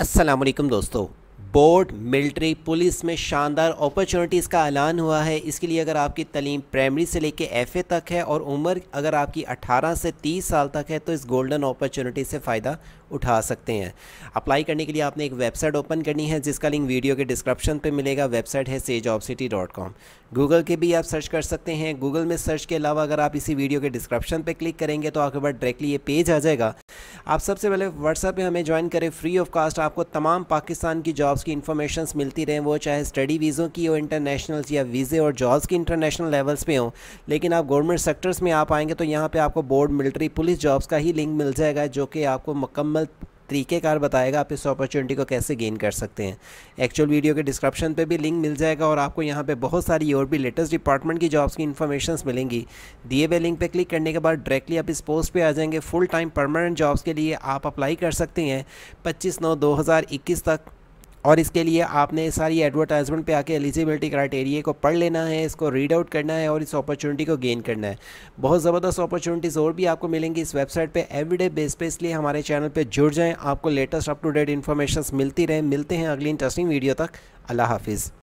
असलम दोस्तों board military police में शानदार अपॉर्चुनिटीज़ का ऐलान हुआ है इसके लिए अगर आपकी तलीम प्राइमरी से लेके एफ ए तक है और उम्र अगर आपकी 18 से 30 साल तक है तो इस गोल्डन अपॉर्चुनिटी से फ़ायदा उठा सकते हैं अप्लाई करने के लिए आपने एक वेबसाइट ओपन करनी है जिसका लिंक वीडियो के डिस्क्रिप्शन पे मिलेगा वेबसाइट है सेज गूगल के भी आप सर्च कर सकते हैं गूगल में सर्च के अलावा अगर आप इसी वीडियो के डिस्क्रिप्शन पे क्लिक करेंगे तो आपके पास डायरेक्टली ये पेज आ जाएगा आप सबसे पहले व्हाट्सएप पे हमें ज्वाइन करें फ्री ऑफ कास्ट आपको तमाम पाकिस्तान की जॉब्स की इन्फॉर्मेशन मिलती रहें वो चाहे स्टडी वीज़ों की हो इंटरनेशनल या वीज़े और जॉब्स की इंटरनेशनल लेवल्स पर हों लेकिन आप गवर्नमेंट सेक्टर्स में आप आएंगे तो यहाँ पर आपको बोर्ड मिलिट्री पुलिस जॉब्स का ही लिंक मिल जाएगा जो कि आपको मुकम्मल तरीक़ेकार बताएगा आप इस अपॉर्चुनिटी को कैसे गेन कर सकते हैं एक्चुअल वीडियो के डिस्क्रिप्शन पे भी लिंक मिल जाएगा और आपको यहाँ पे बहुत सारी और भी लेटेस्ट डिपार्टमेंट की जॉब्स की इन्फॉर्मेशन मिलेंगी दिए हुए लिंक पर क्लिक करने के बाद डायरेक्टली आप इस पोस्ट पर आ जाएंगे फुल टाइम परमानेंट जॉब्स के लिए आप अप्लाई कर सकते हैं पच्चीस नौ दो तक और इसके लिए आपने सारी एडवर्टाइजमेंट पे आके एलिजिबिलिटी क्राइटेरिया को पढ़ लेना है इसको रीड आउट करना है और इस अपॉर्चुनिटी को गेन करना है बहुत ज़बरदस्त अपॉर्चुनिटीज़ और भी आपको मिलेंगी इस वेबसाइट पे एवरीडे बेस पे इसलिए हमारे चैनल पे जुड़ जाएं आपको latest up to date information मिलती रहे मिलते हैं अगली इंटरेस्टिंग वीडियो तक अल्लाह हाफिज़